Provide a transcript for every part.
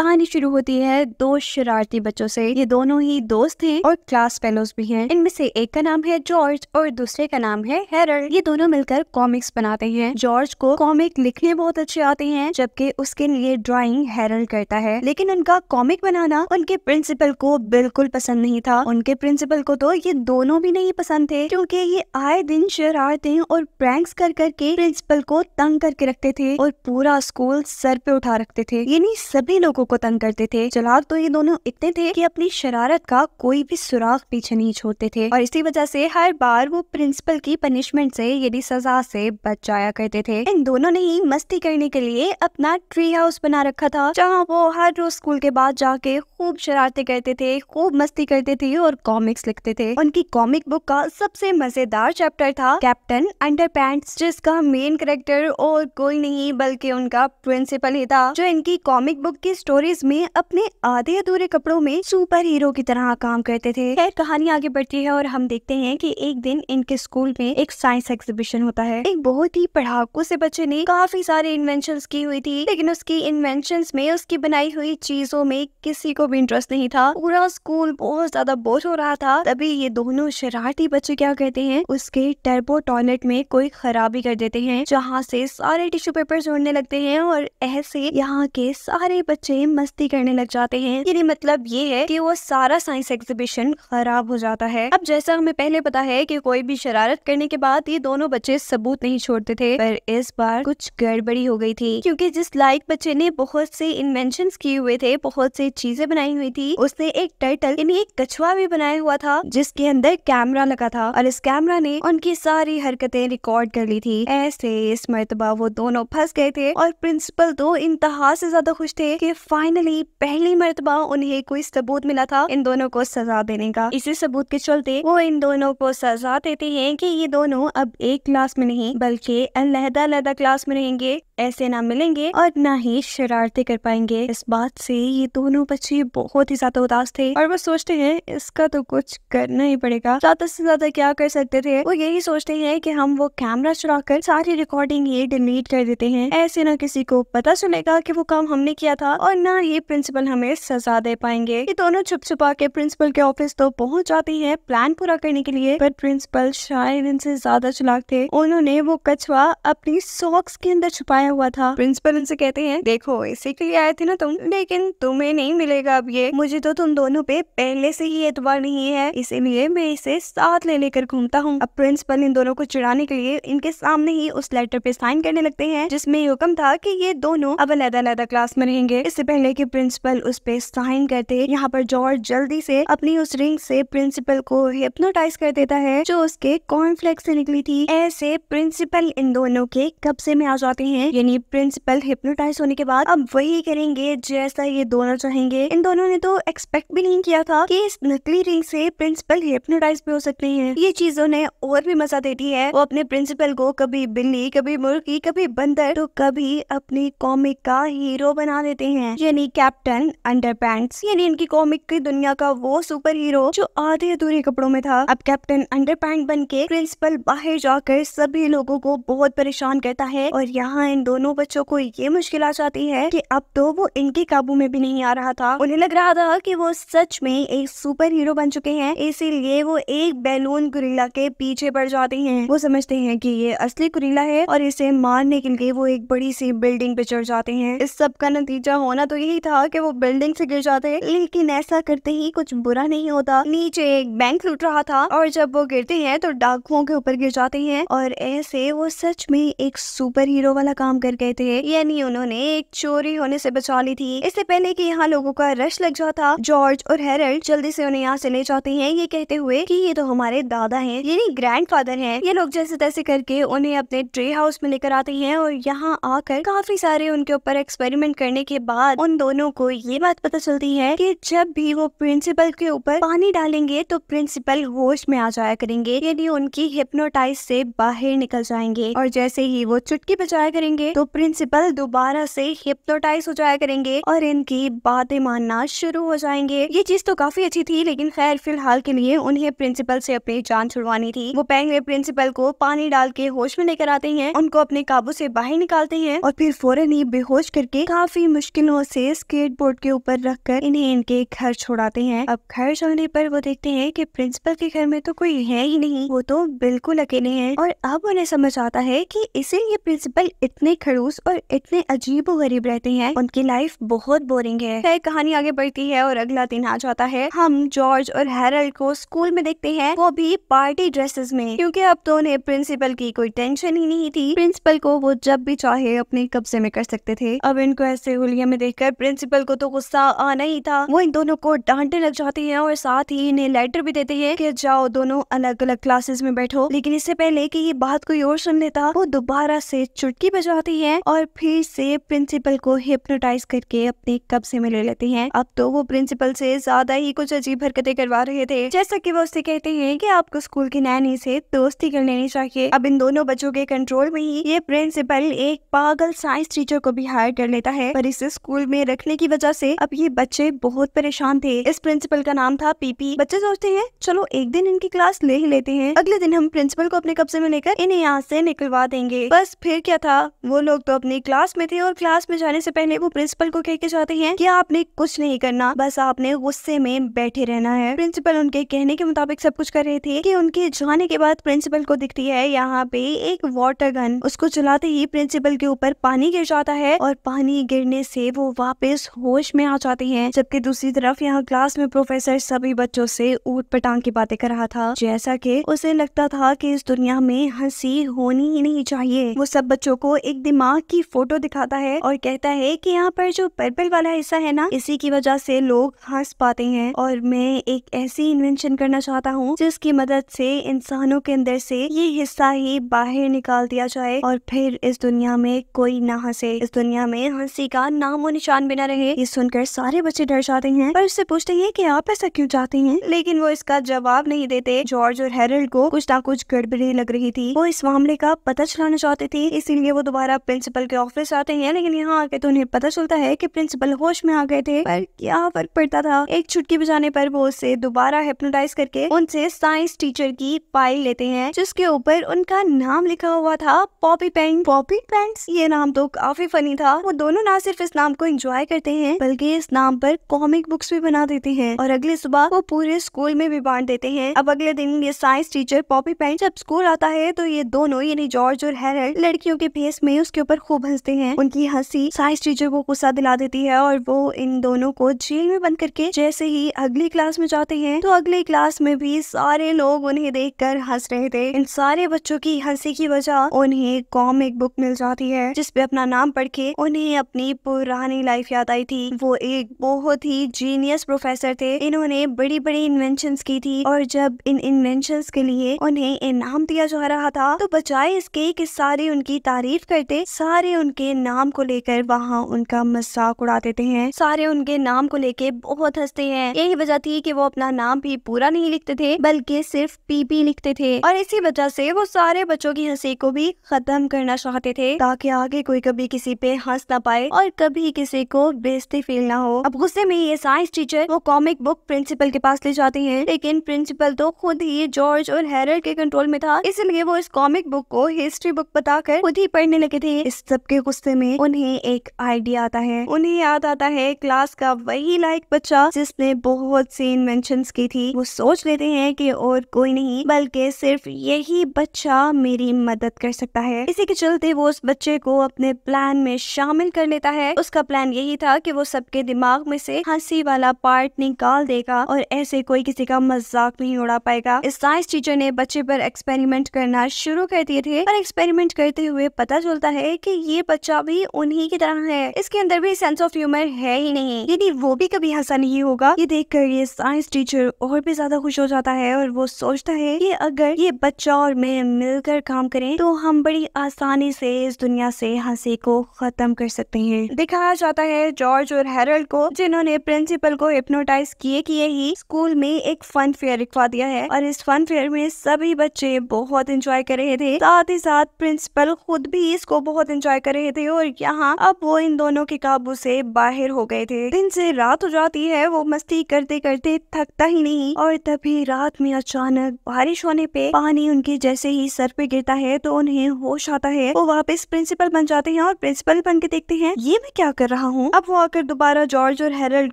कहानी शुरू होती है दो शरारती बच्चों से ये दोनों ही दोस्त हैं और क्लास फेलोज भी हैं इनमें से एक का नाम है जॉर्ज और दूसरे का नाम है हेरल्ड ये दोनों मिलकर कॉमिक्स बनाते हैं जॉर्ज को कॉमिक लिखने बहुत अच्छे आते हैं जबकि उसके लिए ड्राइंग हेरल्ड करता है लेकिन उनका कॉमिक बनाना उनके प्रिंसिपल को बिल्कुल पसंद नहीं था उनके प्रिंसिपल को तो ये दोनों भी नहीं पसंद थे क्योंकि ये आए दिन शरारते और प्रैंक्स कर करके प्रिंसिपल को तंग करके रखते थे और पूरा स्कूल सर पे उठा रखते थे यानी सभी लोगों को तंग करते थे चलाक तो ये दोनों इतने थे कि अपनी शरारत का कोई भी सुराग पीछे नहीं छोड़ते थे और इसी वजह से हर बार वो प्रिंसिपल की पनिशमेंट से यदि सजा से बच जाया करते थे इन दोनों ने ही मस्ती करने के लिए अपना ट्री हाउस बना रखा था जहाँ वो हर रोज स्कूल के बाद जाके खूब शरारते करते थे खूब मस्ती करते थे और कॉमिक्स लिखते थे उनकी कॉमिक बुक का सबसे मजेदार चैप्टर था कैप्टन अंडर जिसका मेन करेक्टर और कोई नहीं बल्कि उनका प्रिंसिपल ही था जो इनकी कॉमिक बुक की स्टोरी स्टोरीज में अपने आधे अधूरे कपड़ों में सुपर हीरो की तरह काम करते थे खैर कहानी आगे बढ़ती है और हम देखते हैं कि एक दिन इनके स्कूल में एक साइंस एग्जीबिशन होता है एक बहुत ही पढ़ाकू से बच्चे ने काफी सारे इन्वेंशन की हुई थी लेकिन उसकी इन्वेंशन में उसकी बनाई हुई चीजों में किसी को भी इंटरेस्ट नहीं था पूरा स्कूल बहुत ज्यादा बोर हो रहा था तभी ये दोनों शरारती बच्चे क्या कहते हैं उसके टर्बो टॉयलेट में कोई खराबी कर देते हैं जहाँ से सारे टिश्यू पेपर जोड़ने लगते हैं और ऐसे यहाँ के सारे बच्चे सेम मस्ती करने लग जाते हैं यानी मतलब ये है कि वो सारा साइंस एग्जीबिशन खराब हो जाता है अब जैसा हमें पहले पता है कि कोई भी शरारत करने के बाद ये दोनों बच्चे सबूत नहीं छोड़ते थे पर इस बार कुछ गड़बड़ी हो गई थी क्योंकि जिस लाइक बच्चे ने बहुत से इन्वेंशन किए हुए थे बहुत से चीजें बनाई हुई थी उसने एक टाइटल यानी एक कछुआ भी बनाया हुआ था जिसके अंदर कैमरा लगा था और इस कैमरा ने उनकी सारी हरकतें रिकॉर्ड कर ली थी ऐसे इस मरतबा वो दोनों फंस गए थे और प्रिंसिपल तो इंतहा से ज्यादा खुश थे कि फाइनली पहली मरतबा उन्हें कोई सबूत मिला था इन दोनों को सजा देने का इसी सबूत के चलते वो इन दोनों को सजा देते हैं कि ये दोनों अब एक क्लास में नहीं बल्कि अलहदा अलहदा क्लास में रहेंगे ऐसे ना मिलेंगे और ना ही शरारती कर पाएंगे इस बात से ये दोनों बच्चे बहुत ही ज्यादा उदास थे और वो सोचते हैं इसका तो कुछ करना ही पड़ेगा ज्यादा से ज्यादा क्या कर सकते थे वो यही सोचते हैं कि हम वो कैमरा चुरा कर सारी रिकॉर्डिंग ये डिलीट कर देते हैं ऐसे ना किसी को पता चलेगा कि वो काम हमने किया था और ना ये प्रिंसिपल हमें सजा दे पाएंगे ये दोनों छुप छुपा के प्रिंसिपल के ऑफिस तो पहुंच जाती है प्लान पूरा करने के लिए पर प्रिंसिपल शायद इनसे ज्यादा चलाक थे उन्होंने वो कछुआ अपनी सॉक्स के अंदर छुपाया हुआ था प्रिंसिपल इनसे कहते हैं देखो इसी के लिए आए थे ना तुम लेकिन तुम्हें नहीं मिलेगा अब ये मुझे तो तुम दोनों पे पहले से ही एतबार नहीं है इसीलिए मैं इसे साथ ले लेकर घूमता हूँ अब प्रिंसिपल इन दोनों को चिड़ाने के लिए इनके सामने ही उस लेटर पे साइन करने लगते हैं जिसमें हुक्म था कि ये दोनों अब अलहदा अलहदा क्लास में रहेंगे इससे पहले कि प्रिंसिपल उस पे साइन करते यहाँ पर जॉर्ज जल्दी से अपनी उस रिंग से प्रिंसिपल को हिप्नोटाइज कर देता है जो उसके कॉर्नफ्लेक्स से निकली थी ऐसे प्रिंसिपल इन दोनों के कब्जे में आ जाते हैं यानी प्रिंसिपल हिप्नोटाइज होने के बाद अब वही करेंगे जैसा ये दोनों चाहेंगे इन दोनों ने तो एक्सपेक्ट भी नहीं किया था कि इस नकली रिंग से प्रिंसिपल हिप्नोटाइज भी हो सकते हैं ये चीजों ने और भी मजा देती है वो अपने प्रिंसिपल को कभी बिल्ली कभी मुर्गी कभी बंदर तो कभी अपनी कॉमिक का हीरो बना देते हैं यानी कैप्टन पैंट यानी इनकी कॉमिक की दुनिया का वो सुपर हीरो जो आधे अधूरे कपड़ों में था अब कैप्टन अंडर पैंट बन के प्रिंसिपल बाहर जाकर सभी लोगो को बहुत परेशान करता है और यहाँ इन दोनों बच्चों को ये मुश्किल आ जाती है की अब तो वो इनके काबू में भी नहीं आ रहा था उन्हें लग रहा था की वो सच में एक सुपर हीरो बन चुके हैं इसीलिए वो एक बैलून गुरीला के पीछे पड़ जाते हैं वो समझते हैं कि ये असली गुरीला है और इसे मारने के लिए वो एक बड़ी सी बिल्डिंग पे चढ़ जाते हैं इस सब का नतीजा होना तो यही था कि वो बिल्डिंग से गिर जाते लेकिन ऐसा करते ही कुछ बुरा नहीं होता नीचे एक बैंक लूट रहा था और जब वो गिरते हैं तो डाकुओं के ऊपर गिर जाते हैं और ऐसे वो सच में एक सुपर हीरो वाला काम कर गए थे यानी उन्होंने एक चोरी होने से बचा ली थी इससे पहले की यहाँ लोगों का रश लग जाता जॉर्ज और हेरल्ड जल्दी से उन्हें यहाँ से ले जाते हैं ये कहते हुए की ये तो हमारे दादा है यानी फादर है ये लोग जैसे तैसे करके उन्हें अपने ट्री हाउस में लेकर आते हैं और यहाँ आकर काफी सारे उनके ऊपर एक्सपेरिमेंट करने के बाद उन दोनों को ये बात पता चलती है कि जब भी वो प्रिंसिपल के ऊपर पानी डालेंगे तो प्रिंसिपल होश में आ जाया करेंगे यानी उनकी हिप्नोटाइज से बाहर निकल जाएंगे और जैसे ही वो चुटकी बजाया करेंगे तो प्रिंसिपल दोबारा से हिप्नोटाइज हो जाया करेंगे और इनकी बातें मानना शुरू हो जाएंगे ये चीज तो काफी अच्छी थी लेकिन खैर फिलहाल के लिए उन्हें प्रिंसिपल से अपनी जान छुड़वानी थी वो पहले प्रिंसिपल को पानी डाल के होश में लेकर आते हैं उनको अपने काबू से बाहर निकालते हैं और फिर फौरन ही बेहोश करके काफी मुश्किलों से स्केटबोर्ड के ऊपर रखकर इन्हें इनके घर छोड़ाते हैं अब घर छोड़ने पर वो देखते हैं कि प्रिंसिपल के घर में तो कोई है ही नहीं वो तो बिल्कुल अकेले हैं और अब उन्हें समझ आता है कि इसीलिए प्रिंसिपल इतने खड़ूस और इतने अजीब गरीब रहते हैं उनकी लाइफ बहुत बोरिंग है फिर कहानी आगे बढ़ती है और अगला दिन आ जाता है हम जॉर्ज और हैरल्ड को स्कूल में देखते हैं वो भी पार्टी ड्रेसेस में क्योंकि अब तो उन्हें प्रिंसिपल की कोई टेंशन ही नहीं थी प्रिंसिपल को वो जब भी चाहे अपने कब्जे में कर सकते थे अब इनको ऐसे होलिया में देख देखकर प्रिंसिपल को तो गुस्सा आना ही था वो इन दोनों को डांटने लग जाती है और साथ ही इन्हें लेटर भी देती है की जाओ दोनों अलग अलग क्लासेस में बैठो लेकिन इससे पहले की ये बात कोई और सुन लेता वो दोबारा से चुटकी बजाती है और फिर से प्रिंसिपल को हिप्नोटाइज करके अपने कब्जे में ले लेते हैं अब तो वो प्रिंसिपल से ज्यादा ही कुछ अजीब हरकतें करवा रहे थे जैसा कि वो उससे कहते हैं कि आपको स्कूल की नैनी से दोस्ती कर लेनी चाहिए अब इन दोनों बच्चों के कंट्रोल में ही ये प्रिंसिपल एक पागल साइंस टीचर को भी हायर कर लेता है पर इसे स्कूल स्कूल में रखने की वजह से अब ये बच्चे बहुत परेशान थे इस प्रिंसिपल का नाम था पीपी बच्चे सोचते हैं चलो एक दिन इनकी क्लास ले ही लेते हैं अगले दिन हम प्रिंसिपल को अपने कब्जे में लेकर इन्हें यहाँ से निकलवा देंगे बस फिर क्या था वो लोग तो अपनी क्लास में थे और क्लास में जाने से पहले वो प्रिंसिपल को कह के जाते हैं कि आपने कुछ नहीं करना बस आपने गुस्से में बैठे रहना है प्रिंसिपल उनके कहने के मुताबिक सब कुछ कर रहे थे कि उनके जाने के बाद प्रिंसिपल को दिखती है यहाँ पे एक वाटर गन उसको चलाते ही प्रिंसिपल के ऊपर पानी गिर जाता है और पानी गिरने से वो वापस होश में आ जाते हैं जबकि दूसरी तरफ यहाँ क्लास में प्रोफेसर सभी बच्चों से ऊट पटांग की बातें कर रहा था जैसा कि उसे लगता था कि इस दुनिया में हंसी होनी ही नहीं चाहिए वो सब बच्चों को एक दिमाग की फोटो दिखाता है और कहता है कि यहाँ पर जो पर्पल वाला हिस्सा है ना इसी की वजह से लोग हंस पाते हैं और मैं एक ऐसी इन्वेंशन करना चाहता हूँ जिसकी मदद से इंसानों के अंदर से ये हिस्सा ही बाहर निकाल दिया जाए और फिर इस दुनिया में कोई ना हंसे इस दुनिया में हंसी का नामो निशान बिना रहे ये सुनकर सारे बच्चे डर जाते हैं पर उससे पूछते हैं कि आप ऐसा क्यों चाहते हैं लेकिन वो इसका जवाब नहीं देते जॉर्ज और हेरल्ड को कुछ ना कुछ गड़बड़ी लग रही थी वो इस मामले का पता चलाना चाहते थे इसीलिए वो दोबारा प्रिंसिपल के ऑफिस आते हैं लेकिन यहाँ आके तो उन्हें पता चलता है की प्रिंसिपल होश में आ गए थे पर क्या फर्क पड़ता था एक छुटकी बजाने पर वो उसे दोबारा हेप्नोटाइज करके उनसे साइंस टीचर की फाइल लेते हैं जिसके ऊपर उनका नाम लिखा हुआ था पॉपी पेंट पॉपी पेंट ये नाम तो काफी फनी था वो दोनों ना सिर्फ इस नाम को एंजॉय करते हैं बल्कि इस नाम पर कॉमिक बुक्स भी बना देते हैं और अगले सुबह वो पूरे स्कूल में भी बांट देते हैं अब अगले दिन ये साइंस टीचर पॉपी पैन जब स्कूल आता है तो ये दोनों यानी जॉर्ज और हेरल्ड लड़कियों के फेस में उसके ऊपर खूब हंसते हैं उनकी हंसी साइंस टीचर को गुस्सा दिला देती है और वो इन दोनों को जेल में बंद करके जैसे ही अगली क्लास में जाते हैं तो अगली क्लास में भी सारे लोग उन्हें देख कर हंस रहे थे इन सारे बच्चों की हंसी की वजह उन्हें कॉमिक बुक मिल जाती है जिसपे अपना नाम पढ़ के उन्हें अपनी पुरानी अपनी लाइफ याद आई थी वो एक बहुत ही जीनियस प्रोफेसर थे इन्होंने बड़ी बड़ी इन्वेंशन की थी और जब इन इन्वेंशन के लिए उन्हें इनाम दिया जा रहा था तो बचाए इसके कि सारे उनकी तारीफ करते सारे उनके नाम को लेकर वहाँ उनका मजाक उड़ा देते हैं सारे उनके नाम को लेके बहुत हंसते हैं यही वजह थी कि वो अपना नाम भी पूरा नहीं लिखते थे बल्कि सिर्फ पीपी लिखते थे और इसी वजह से वो सारे बच्चों की हंसी को भी खत्म करना चाहते थे ताकि आगे कोई कभी किसी पे हंस ना पाए और कभी किसी किसी को बेजती फील ना हो अब गुस्से में ये साइंस टीचर वो कॉमिक बुक प्रिंसिपल के पास ले जाती है लेकिन प्रिंसिपल तो खुद ही जॉर्ज और हैरल्ड के कंट्रोल में था इसलिए वो इस कॉमिक बुक को हिस्ट्री बुक बताकर खुद ही पढ़ने लगे थे इस सबके गुस्से में उन्हें एक आइडिया आता है उन्हें याद आता है क्लास का वही लाइक बच्चा जिसने बहुत सी इन्वेंशन की थी वो सोच लेते हैं कि और कोई नहीं बल्कि सिर्फ यही बच्चा मेरी मदद कर सकता है इसी के चलते वो उस बच्चे को अपने प्लान में शामिल कर लेता है उसका प्लान प्लान यही था कि वो सबके दिमाग में से हंसी वाला पार्ट निकाल देगा और ऐसे कोई किसी का मजाक नहीं उड़ा पाएगा इस साइंस टीचर ने बच्चे पर एक्सपेरिमेंट करना शुरू कर दिए थे और एक्सपेरिमेंट करते हुए पता चलता है कि ये बच्चा भी उन्हीं की तरह है इसके अंदर भी सेंस ऑफ ह्यूमर है ही नहीं यदि वो भी कभी हंसा नहीं होगा ये देख कर ये साइंस टीचर और भी ज्यादा खुश हो जाता है और वो सोचता है की अगर ये बच्चा और मैं मिलकर काम करें तो हम बड़ी आसानी से इस दुनिया से हंसी को खत्म कर सकते हैं दिखाया जा जाता है जॉर्ज और हेरल्ड को जिन्होंने प्रिंसिपल को हिप्नोटाइज किए किए ही स्कूल में एक फन फेयर लिखवा दिया है और इस फन फेयर में सभी बच्चे बहुत इंजॉय कर रहे थे साथ ही साथ प्रिंसिपल खुद भी इसको बहुत इंजॉय कर रहे थे और यहाँ अब वो इन दोनों के काबू से बाहर हो गए थे दिन से रात हो जाती है वो मस्ती करते करते थकता ही नहीं और तभी रात में अचानक बारिश होने पे पानी उनके जैसे ही सर पे गिरता है तो उन्हें होश आता है वो वापस प्रिंसिपल बन जाते हैं और प्रिंसिपल बन के देखते हैं ये मैं क्या कर रहा हूँ अब वो आकर दोबारा जॉर्ज और हेरल्ड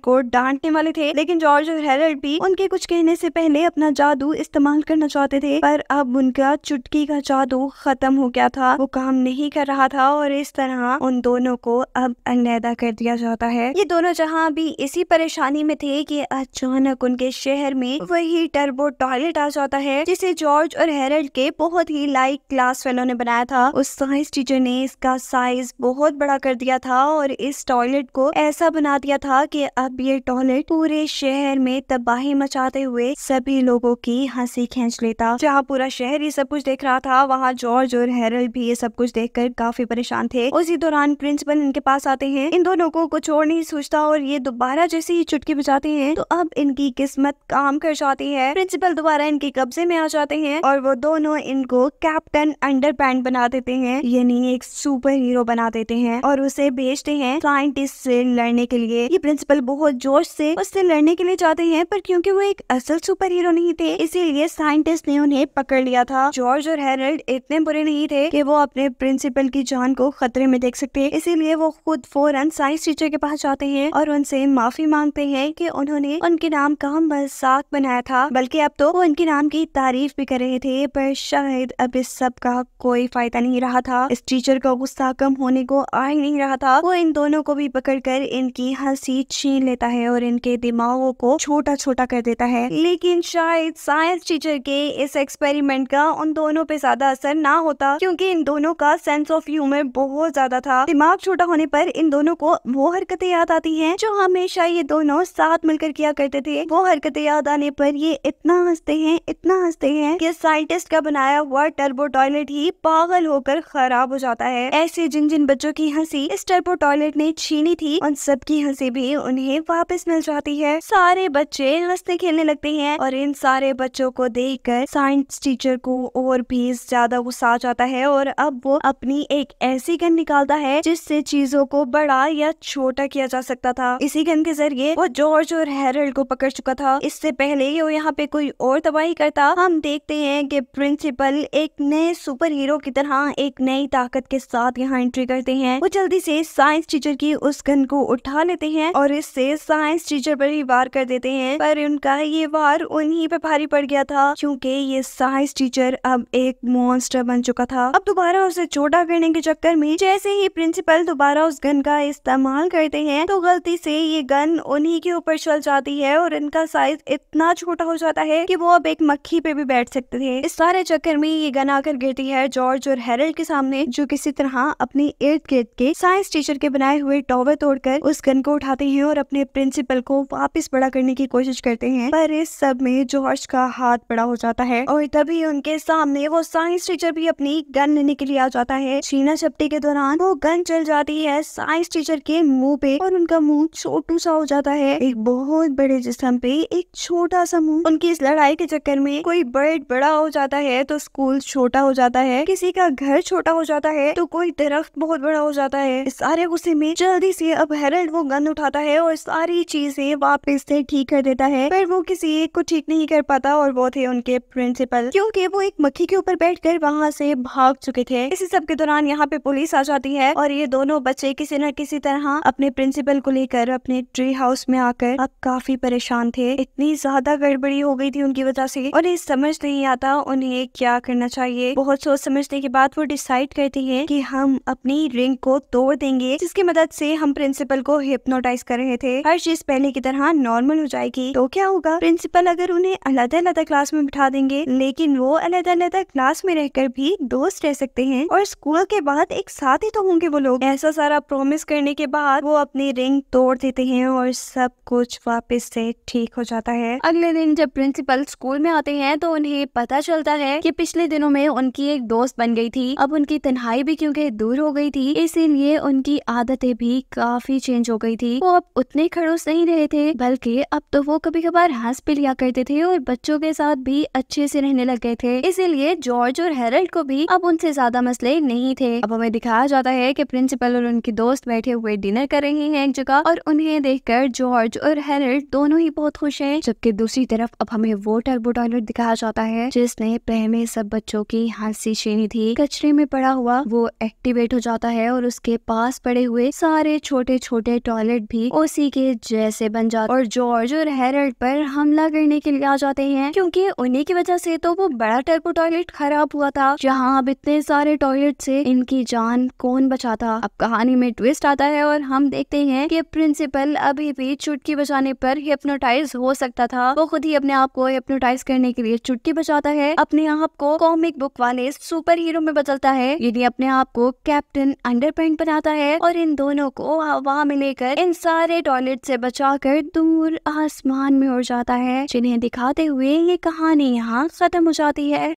को डांटने वाले थे लेकिन जॉर्ज और हेरल्ड भी उनके कुछ कहने से पहले अपना जादू इस्तेमाल करना चाहते थे पर अब उनका चुटकी का जादू खत्म हो गया था वो काम नहीं कर रहा था और इस तरह उन दोनों को अब अलहदा कर दिया जाता है ये दोनों जहाँ भी इसी परेशानी में थे कि अचानक उनके शहर में वही टर्बो टॉयलेट आ जाता है जिसे जॉर्ज और हेरल्ड के बहुत ही लाइक क्लास फेलो ने बनाया था उस साइंस टीचर ने इसका साइज बहुत बड़ा कर दिया था और इस टॉयलेट को ऐसा बना दिया था कि अब ये टॉयलेट पूरे शहर में तबाही मचाते हुए सभी लोगों की हंसी खींच लेता जहाँ पूरा शहर ये सब कुछ देख रहा था वहाँ जॉर्ज और हेरल्ड भी ये सब कुछ देखकर काफी परेशान थे उसी दौरान प्रिंसिपल इनके पास आते हैं इन दोनों को कुछ और नहीं सोचता और ये दोबारा जैसे ही चुटकी बजाते हैं तो अब इनकी किस्मत काम कर जाती है प्रिंसिपल दोबारा इनके कब्जे में आ जाते हैं और वो दोनों इनको कैप्टन अंडर बना देते हैं यानी एक सुपर हीरो बना देते हैं और उसे भेजते हैं साइंटिस्ट से लड़ने के लिए ये प्रिंसिपल बहुत जोश से उससे लड़ने के लिए जाते हैं पर क्योंकि वो एक असल सुपर हीरो नहीं थे इसीलिए साइंटिस्ट ने उन्हें पकड़ लिया था जॉर्ज और हेरल्ड इतने बुरे नहीं थे कि वो अपने प्रिंसिपल की जान को खतरे में देख सकते हैं इसीलिए वो खुद फौरन साइंस टीचर के पास जाते हैं और उनसे माफी मांगते हैं कि उन्होंने उनके नाम का मजाक बनाया था बल्कि अब तो वो उनके नाम की तारीफ भी कर रहे थे पर शायद अब इस सब का कोई फायदा नहीं रहा था इस टीचर का गुस्सा कम होने को आ ही नहीं रहा था वो इन दोनों को भी पकड़कर इनकी हंसी छीन लेता है और इनके दिमागों को छोटा छोटा कर देता है लेकिन शायद साइंस टीचर के इस एक्सपेरिमेंट का उन दोनों पे ज्यादा असर ना होता क्योंकि इन दोनों का सेंस ऑफ ह्यूमर बहुत ज्यादा था दिमाग छोटा होने पर इन दोनों को वो हरकतें याद आती हैं जो हमेशा ये दोनों साथ मिलकर किया करते थे वो हरकतें याद आने पर ये इतना हंसते हैं इतना हंसते हैं कि साइंटिस्ट का बनाया हुआ टर्बो टॉयलेट ही पागल होकर खराब हो जाता है ऐसे जिन जिन बच्चों की हंसी इस टर्बो टॉयलेट ने छीनी थी उन सबकी हंसी भी उन्हें वापस मिल जाती है सारे बच्चे हंसते खेलने लगते हैं और इन सारे बच्चों को देख कर साइंस टीचर को और भी ज्यादा गुस्सा आ जाता है और अब वो अपनी एक ऐसी गन निकालता है जिससे चीजों को बड़ा या छोटा किया जा सकता था इसी गन के जरिए वो जॉर्ज और हेरल्ड को पकड़ चुका था इससे पहले वो यहाँ पे कोई और तबाही करता हम देखते हैं कि प्रिंसिपल एक नए सुपर हीरो की तरह एक नई ताकत के साथ यहाँ एंट्री करते हैं वो जल्दी से साइंस टीचर की कि उस गन को उठा लेते हैं और इससे साइंस टीचर पर ही वार कर देते हैं पर उनका ये वार उन्हीं पे भारी पड़ गया था क्योंकि ये साइंस टीचर अब एक मॉन्स्टर बन चुका था अब दोबारा उसे छोटा करने के चक्कर में जैसे ही प्रिंसिपल दोबारा उस गन का इस्तेमाल करते हैं तो गलती से ये गन उन्हीं के ऊपर चल जाती है और इनका साइज इतना छोटा हो जाता है कि वो अब एक मक्खी पे भी बैठ सकते थे इस सारे चक्कर में ये गन आकर गिरती है जॉर्ज और हेरल्ड के सामने जो किसी तरह अपने इर्द गिर्द के साइंस टीचर के बनाए हुए हुए टॉवर तोड़कर उस गन को उठाते हैं और अपने प्रिंसिपल को वापस बड़ा करने की कोशिश करते हैं पर इस सब में जॉर्ज का हाथ बड़ा हो जाता है और तभी उनके सामने वो साइंस टीचर भी अपनी गन लेने के लिए आ जाता है छीना छपटी के दौरान वो गन चल जाती है साइंस टीचर के मुंह पे और उनका मुंह छोटू सा हो जाता है एक बहुत बड़े जिसम पे एक छोटा सा मुंह उनकी इस लड़ाई के चक्कर में कोई बर्ड बड़ा हो जाता है तो स्कूल छोटा हो जाता है किसी का घर छोटा हो जाता है तो कोई दरख्त बहुत बड़ा हो जाता है सारे गुस्से में जल्दी से अब हेरल्ड वो गन उठाता है और सारी चीजें वापस से ठीक कर देता है पर वो किसी एक को ठीक नहीं कर पाता और वो थे उनके प्रिंसिपल क्योंकि वो एक मक्खी के ऊपर बैठकर वहाँ से भाग चुके थे इसी सब के दौरान यहाँ पे पुलिस आ जाती है और ये दोनों बच्चे किसी न किसी तरह अपने प्रिंसिपल को लेकर अपने ट्री हाउस में आकर अब काफी परेशान थे इतनी ज्यादा गड़बड़ी हो गई थी उनकी वजह से उन्हें समझ नहीं आता उन्हें क्या करना चाहिए बहुत सोच समझने के बाद वो डिसाइड करते हैं कि हम अपनी रिंग को तोड़ देंगे जिसकी मदद मदद से हम प्रिंसिपल को हिप्नोटाइज कर रहे थे हर चीज पहले की तरह नॉर्मल हो जाएगी तो क्या होगा प्रिंसिपल अगर उन्हें अलग अलग क्लास में बिठा देंगे लेकिन वो अलग अलग क्लास में रहकर भी दोस्त रह सकते हैं और स्कूल के बाद एक साथ ही तो होंगे वो लोग ऐसा सारा प्रोमिस करने के बाद वो अपनी रिंग तोड़ देते हैं और सब कुछ वापिस से ठीक हो जाता है अगले दिन जब प्रिंसिपल स्कूल में आते हैं तो उन्हें पता चलता है कि पिछले दिनों में उनकी एक दोस्त बन गई थी अब उनकी तन्हाई भी क्योंकि दूर हो गई थी इसीलिए उनकी आदतें भी काफी चेंज हो गई थी वो अब उतने खड़ोस नहीं रहे थे बल्कि अब तो वो कभी कभार हंस भी लिया करते थे और बच्चों के साथ भी अच्छे से रहने लग गए थे इसीलिए जॉर्ज और हेरल्ड को भी अब उनसे ज्यादा मसले नहीं थे अब हमें दिखाया जाता है की प्रिंसिपल और उनके दोस्त बैठे हुए डिनर कर रहे हैं एक जगह और उन्हें देख जॉर्ज और हेरल्ड दोनों ही बहुत खुश है जबकि दूसरी तरफ अब हमें वो टर्बो टॉयलेट दिखाया जाता है जिसने पहले सब बच्चों की हंसी छीनी थी कचरे में पड़ा हुआ वो एक्टिवेट हो जाता है और उसके पास पड़े हुए सारे छोटे छोटे टॉयलेट भी उसी के जैसे बन जाते और जॉर्ज और हेरल्ड पर हमला करने के लिए आ जाते हैं क्योंकि उन्हीं की वजह से तो वो बड़ा टर्पो टॉयलेट खराब हुआ था जहाँ अब इतने सारे टॉयलेट से इनकी जान कौन बचाता अब कहानी में ट्विस्ट आता है और हम देखते हैं कि प्रिंसिपल अभी भी चुटकी बचाने पर हिप्नोटाइज हो सकता था वो खुद ही अपने आप को हिप्नोटाइज करने के लिए चुटकी बचाता है अपने आप को कॉमिक बुक वाले सुपर हीरो में बदलता है यानी अपने आप को कैप्टन अंडर बनाता है और इन दोनों इंसानों को हवा में लेकर इन सारे टॉयलेट से बचाकर दूर आसमान में उड़ जाता है जिन्हें दिखाते हुए ये कहानी यहाँ खत्म हो जाती है